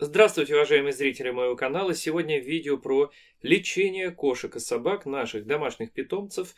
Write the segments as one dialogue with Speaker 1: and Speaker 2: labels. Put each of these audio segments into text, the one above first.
Speaker 1: Здравствуйте, уважаемые зрители моего канала! Сегодня видео про лечение кошек и собак, наших домашних питомцев,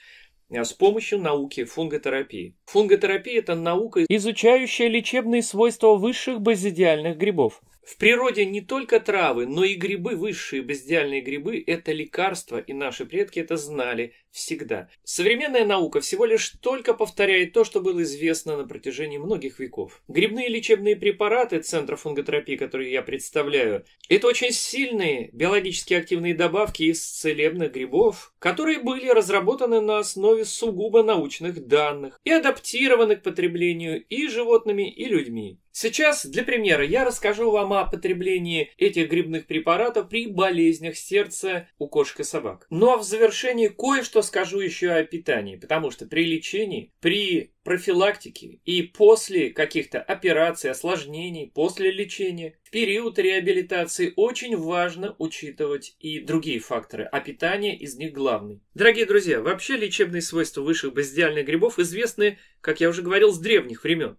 Speaker 1: а, с помощью науки фунготерапии. Фунготерапия – это наука, изучающая лечебные свойства высших базидиальных грибов. В природе не только травы, но и грибы, высшие бездельные грибы – это лекарство, и наши предки это знали всегда. Современная наука всего лишь только повторяет то, что было известно на протяжении многих веков. Грибные лечебные препараты Центра фунготерапии, которые я представляю, это очень сильные биологически активные добавки из целебных грибов, которые были разработаны на основе сугубо научных данных и адаптированы к потреблению и животными, и людьми. Сейчас, для примера, я расскажу вам о потреблении этих грибных препаратов при болезнях сердца у кошек и собак. Ну а в завершении кое-что скажу еще о питании, потому что при лечении, при профилактике и после каких-то операций, осложнений, после лечения период реабилитации очень важно учитывать и другие факторы, а питание из них главный. Дорогие друзья, вообще лечебные свойства высших базидиальных грибов известны, как я уже говорил, с древних времен.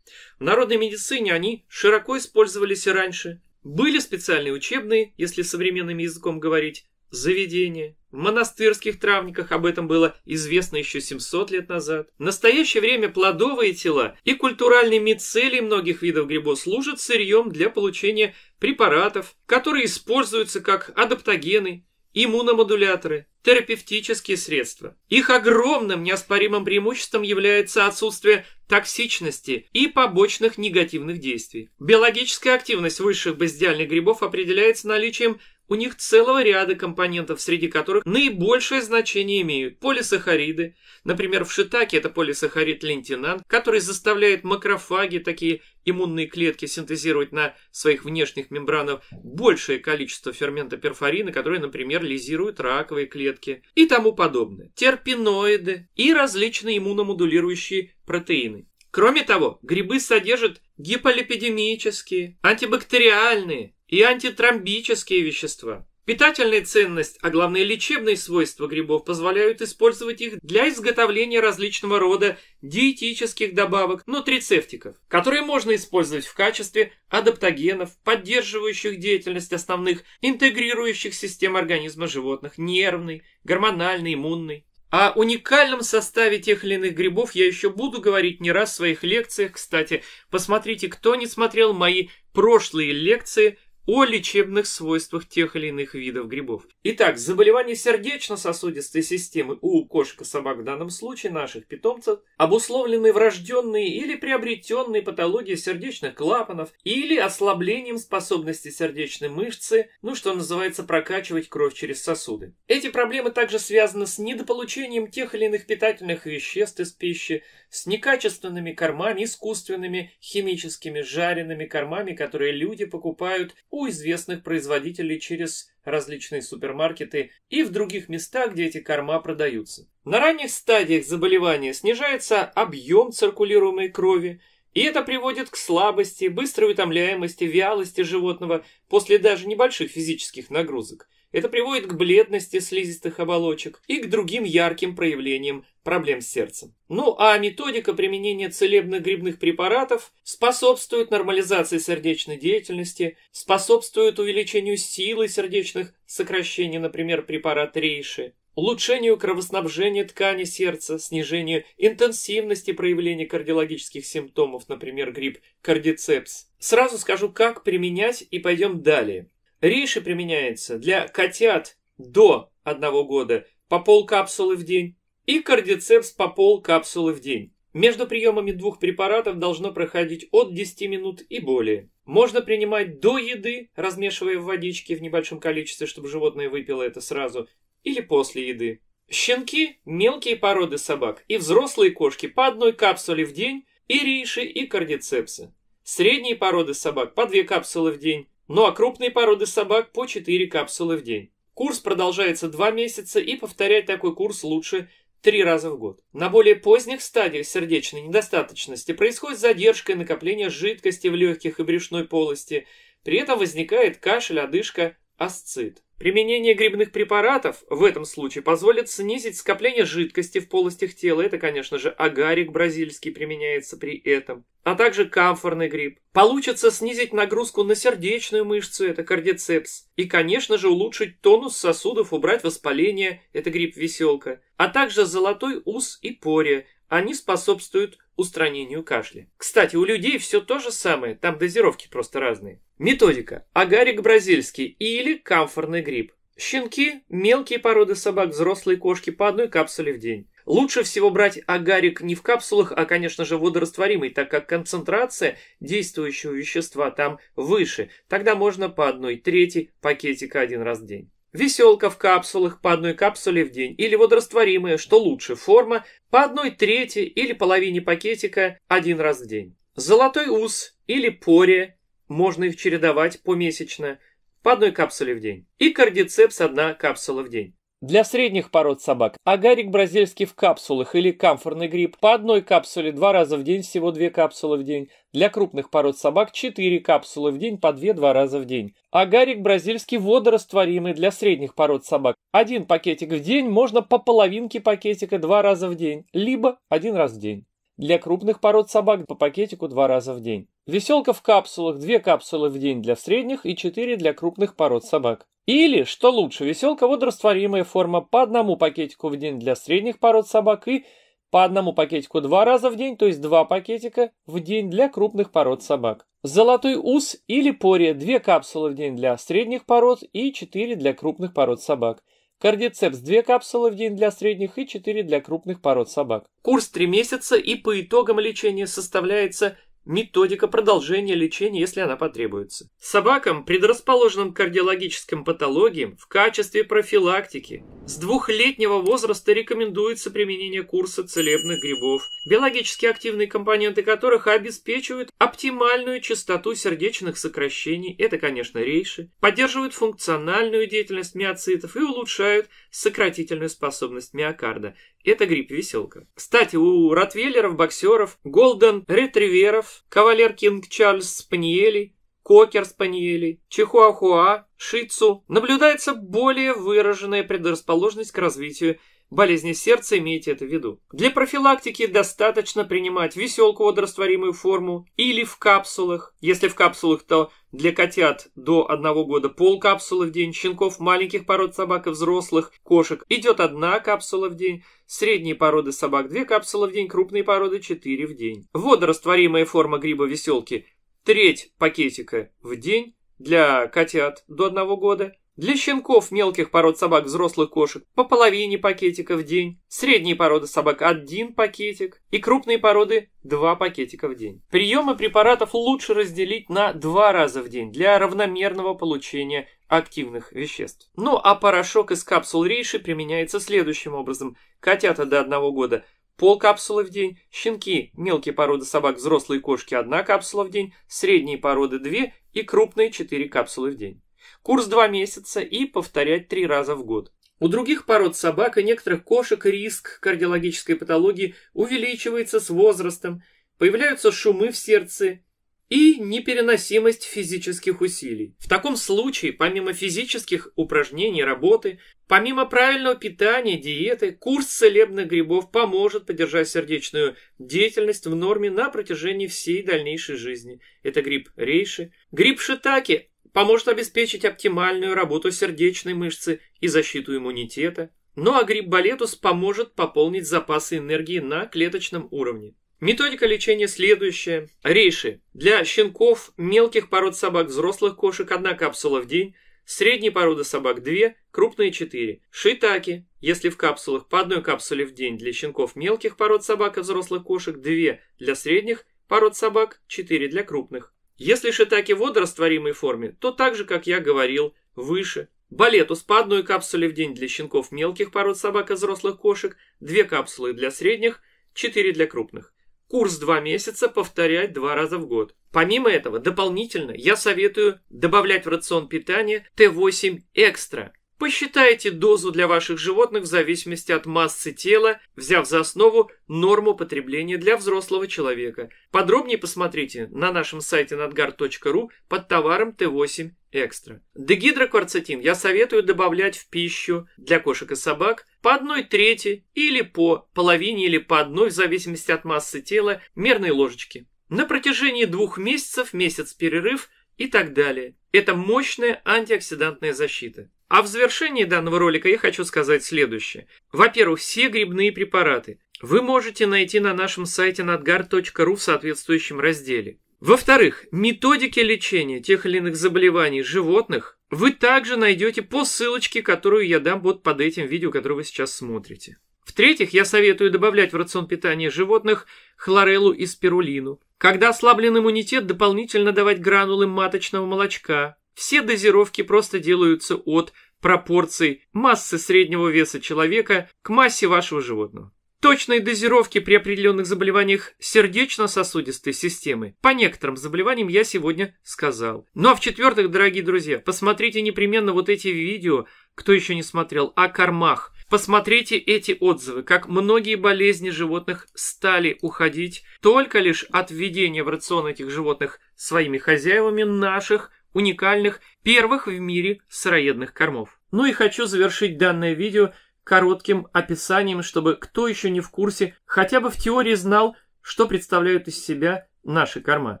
Speaker 1: В народной медицине они широко использовались и раньше. Были специальные учебные, если современным языком говорить, заведения, в монастырских травниках об этом было известно еще 700 лет назад. В настоящее время плодовые тела и культуральный мицелий многих видов грибов служат сырьем для получения препаратов, которые используются как адаптогены, иммуномодуляторы, терапевтические средства. Их огромным неоспоримым преимуществом является отсутствие токсичности и побочных негативных действий. Биологическая активность высших базидиальных грибов определяется наличием у них целого ряда компонентов, среди которых наибольшее значение имеют полисахариды. Например, в шитаке это полисахарид лентинан, который заставляет макрофаги, такие иммунные клетки, синтезировать на своих внешних мембранах большее количество фермента перфорина, который, например, лизирует раковые клетки и тому подобное. Терпиноиды и различные иммуномодулирующие протеины. Кроме того, грибы содержат гиполипидемические, антибактериальные, и антитромбические вещества. Питательная ценность, а главное лечебные свойства грибов позволяют использовать их для изготовления различного рода диетических добавок, нутрицептиков, которые можно использовать в качестве адаптогенов, поддерживающих деятельность основных интегрирующих систем организма животных, нервной, гормональной, иммунной. О уникальном составе тех или иных грибов я еще буду говорить не раз в своих лекциях. Кстати, посмотрите, кто не смотрел мои прошлые лекции – о лечебных свойствах тех или иных видов грибов. Итак, заболевания сердечно-сосудистой системы у кошек и собак в данном случае наших питомцев обусловлены врожденные или приобретенные патологии сердечных клапанов или ослаблением способности сердечной мышцы, ну что называется, прокачивать кровь через сосуды. Эти проблемы также связаны с недополучением тех или иных питательных веществ из пищи, с некачественными кормами, искусственными, химическими, жареными кормами, которые люди покупают у известных производителей через различные супермаркеты и в других местах, где эти корма продаются. На ранних стадиях заболевания снижается объем циркулируемой крови и это приводит к слабости, быстрой утомляемости, вялости животного после даже небольших физических нагрузок. Это приводит к бледности слизистых оболочек и к другим ярким проявлениям проблем с сердцем. Ну а методика применения целебных грибных препаратов способствует нормализации сердечной деятельности, способствует увеличению силы сердечных сокращений, например, препарат Рейши, улучшению кровоснабжения ткани сердца, снижению интенсивности проявления кардиологических симптомов, например, грипп кардицепс. Сразу скажу, как применять и пойдем далее. Риши применяется для котят до 1 года по пол капсулы в день и кардицепс по пол капсулы в день. Между приемами двух препаратов должно проходить от 10 минут и более. Можно принимать до еды, размешивая в водичке в небольшом количестве, чтобы животное выпило это сразу, или после еды. Щенки, мелкие породы собак и взрослые кошки по одной капсуле в день и рейши, и кардицепсы. Средние породы собак по две капсулы в день, ну а крупные породы собак по 4 капсулы в день. Курс продолжается 2 месяца и повторять такой курс лучше 3 раза в год. На более поздних стадиях сердечной недостаточности происходит задержка и накопление жидкости в легких и брюшной полости, при этом возникает кашель, одышка, асцит. Применение грибных препаратов в этом случае позволит снизить скопление жидкости в полостях тела, это, конечно же, агарик бразильский применяется при этом, а также камфорный гриб. Получится снизить нагрузку на сердечную мышцу, это кардицепс, и, конечно же, улучшить тонус сосудов, убрать воспаление, это гриб веселка, а также золотой ус и пория. они способствуют устранению кашля. Кстати, у людей все то же самое, там дозировки просто разные. Методика. Агарик бразильский или камфорный гриб. Щенки, мелкие породы собак, взрослые кошки по одной капсуле в день. Лучше всего брать агарик не в капсулах, а, конечно же, водорастворимый, так как концентрация действующего вещества там выше. Тогда можно по одной трети пакетика один раз в день. Веселка в капсулах по одной капсуле в день или водорастворимая, что лучше, форма по одной трети или половине пакетика один раз в день. Золотой ус или пория можно их чередовать помесячно, по одной капсуле в день. И кардицепс одна капсула в день. Для средних пород собак агарик бразильский в капсулах или камфорный гриб по одной капсуле два раза в день, всего две капсулы в день. Для крупных пород собак 4 капсулы в день по 2-2 раза в день. Агарик бразильский водорастворимый для средних пород собак. Один пакетик в день, можно по половинке пакетика два раза в день, либо один раз в день. Для крупных пород собак по пакетику два раза в день. Веселка в капсулах, две капсулы в день для средних и четыре для крупных пород собак. Или, что лучше, веселка водорастворимая форма по одному пакетику в день для средних пород собак и по одному пакетику два раза в день, то есть два пакетика в день для крупных пород собак. Золотой ус или пория, две капсулы в день для средних пород и четыре для крупных пород собак. Кардицепс 2 капсулы в день для средних и 4 для крупных пород собак. Курс 3 месяца и по итогам лечения составляется методика продолжения лечения, если она потребуется. Собакам, предрасположенным к кардиологическим патологиям, в качестве профилактики с двухлетнего возраста рекомендуется применение курса целебных грибов, биологически активные компоненты которых обеспечивают оптимальную частоту сердечных сокращений, это, конечно, рейши, поддерживают функциональную деятельность миоцитов и улучшают сократительную способность миокарда. Это грипп-веселка. Кстати, у ротвейлеров, боксеров, голден ретриверов, кавалер Кинг Чарльз Спаниелей, кокер Спаниелей, чихуахуа, шицу наблюдается более выраженная предрасположенность к развитию Болезни сердца имейте это в виду. Для профилактики достаточно принимать веселку водорастворимую форму или в капсулах. Если в капсулах, то для котят до одного года пол капсулы в день, щенков маленьких пород собак и взрослых, кошек идет одна капсула в день, средние породы собак две капсулы в день, крупные породы четыре в день. Водорастворимая форма гриба веселки треть пакетика в день для котят до одного года для щенков мелких пород собак взрослых кошек по половине пакетика в день, средние породы собак один пакетик и крупные породы два пакетика в день. Приемы препаратов лучше разделить на два раза в день для равномерного получения активных веществ. Ну а порошок из капсул рейши применяется следующим образом. Котята до одного года пол капсулы в день, щенки, мелкие породы собак, взрослые кошки одна капсула в день, средние породы две и крупные четыре капсулы в день. Курс два месяца и повторять три раза в год. У других пород собак и некоторых кошек риск кардиологической патологии увеличивается с возрастом, появляются шумы в сердце и непереносимость физических усилий. В таком случае, помимо физических упражнений, работы, помимо правильного питания, диеты, курс целебных грибов поможет поддержать сердечную деятельность в норме на протяжении всей дальнейшей жизни. Это гриб рейши, гриб шитаки, поможет обеспечить оптимальную работу сердечной мышцы и защиту иммунитета, ну а грибболетус поможет пополнить запасы энергии на клеточном уровне. Методика лечения следующая. Рейши. Для щенков, мелких пород собак, взрослых кошек одна капсула в день, средней породы собак 2, крупные 4. Шитаки. Если в капсулах по одной капсуле в день для щенков мелких пород собак и взрослых кошек, 2 для средних пород собак, 4 для крупных. Если шитаки в водорастворимой форме, то так же, как я говорил, выше. Балетус по одной капсуле в день для щенков мелких пород собак и взрослых кошек, две капсулы для средних, четыре для крупных. Курс два месяца, повторять два раза в год. Помимо этого, дополнительно я советую добавлять в рацион питания Т8 экстра, Посчитайте дозу для ваших животных в зависимости от массы тела, взяв за основу норму потребления для взрослого человека. Подробнее посмотрите на нашем сайте надгар.ру под товаром Т8 экстра. Дегидрокварцетин я советую добавлять в пищу для кошек и собак по одной трети или по половине или по одной в зависимости от массы тела мерной ложечки. На протяжении двух месяцев, месяц перерыв и так далее. Это мощная антиоксидантная защита. А в завершении данного ролика я хочу сказать следующее. Во-первых, все грибные препараты вы можете найти на нашем сайте надгар.ру в соответствующем разделе. Во-вторых, методики лечения тех или иных заболеваний животных вы также найдете по ссылочке, которую я дам вот под этим видео, которое вы сейчас смотрите. В-третьих, я советую добавлять в рацион питания животных хлореллу и спирулину. Когда ослаблен иммунитет, дополнительно давать гранулы маточного молочка. Все дозировки просто делаются от пропорций массы среднего веса человека к массе вашего животного. Точные дозировки при определенных заболеваниях сердечно-сосудистой системы. По некоторым заболеваниям я сегодня сказал. Ну а в-четвертых, дорогие друзья, посмотрите непременно вот эти видео, кто еще не смотрел, о кормах. Посмотрите эти отзывы, как многие болезни животных стали уходить только лишь от введения в рацион этих животных своими хозяевами наших уникальных, первых в мире сыроедных кормов. Ну и хочу завершить данное видео коротким описанием, чтобы кто еще не в курсе, хотя бы в теории знал, что представляют из себя наши корма.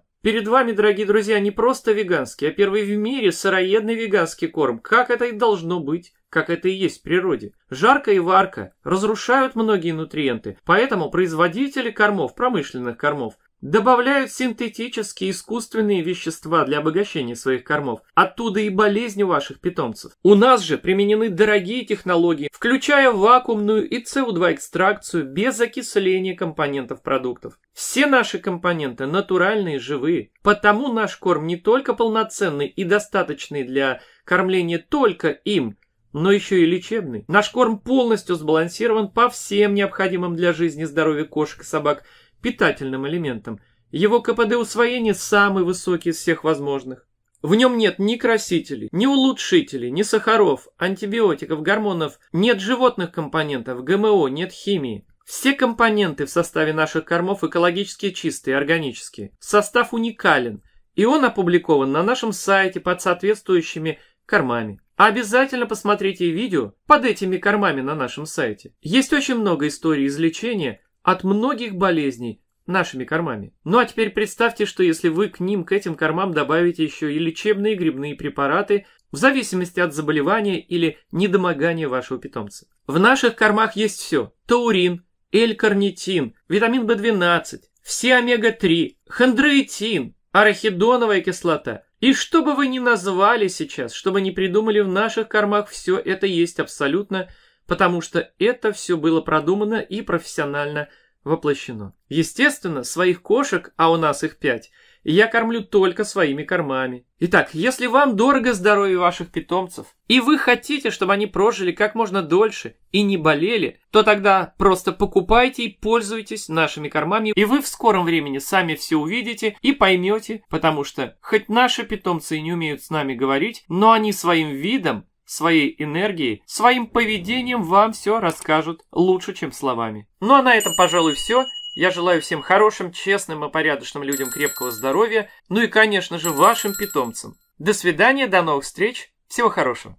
Speaker 1: Перед вами, дорогие друзья, не просто веганский, а первый в мире сыроедный веганский корм. Как это и должно быть, как это и есть в природе. Жарко и варка разрушают многие нутриенты, поэтому производители кормов, промышленных кормов, Добавляют синтетические искусственные вещества для обогащения своих кормов. Оттуда и болезни ваших питомцев. У нас же применены дорогие технологии, включая вакуумную и СО2-экстракцию без окисления компонентов продуктов. Все наши компоненты натуральные, живые. Потому наш корм не только полноценный и достаточный для кормления только им, но еще и лечебный. Наш корм полностью сбалансирован по всем необходимым для жизни и здоровья кошек и собак – питательным элементом. Его КПД усвоения самый высокий из всех возможных. В нем нет ни красителей, ни улучшителей, ни сахаров, антибиотиков, гормонов, нет животных компонентов, ГМО, нет химии. Все компоненты в составе наших кормов экологически чистые, органические. Состав уникален, и он опубликован на нашем сайте под соответствующими кормами. Обязательно посмотрите видео под этими кормами на нашем сайте. Есть очень много историй излечения, от многих болезней нашими кормами. Ну а теперь представьте, что если вы к ним, к этим кормам добавите еще и лечебные грибные препараты, в зависимости от заболевания или недомогания вашего питомца. В наших кормах есть все. Таурин, L-карнитин, витамин B12, все омега-3, хондроитин, арахидоновая кислота. И что бы вы ни назвали сейчас, что бы ни придумали в наших кормах, все это есть абсолютно потому что это все было продумано и профессионально воплощено. Естественно, своих кошек, а у нас их пять, я кормлю только своими кормами. Итак, если вам дорого здоровье ваших питомцев, и вы хотите, чтобы они прожили как можно дольше и не болели, то тогда просто покупайте и пользуйтесь нашими кормами, и вы в скором времени сами все увидите и поймете, потому что хоть наши питомцы и не умеют с нами говорить, но они своим видом своей энергией, своим поведением вам все расскажут лучше, чем словами. Ну а на этом, пожалуй, все. Я желаю всем хорошим, честным и порядочным людям крепкого здоровья, ну и, конечно же, вашим питомцам. До свидания, до новых встреч, всего хорошего.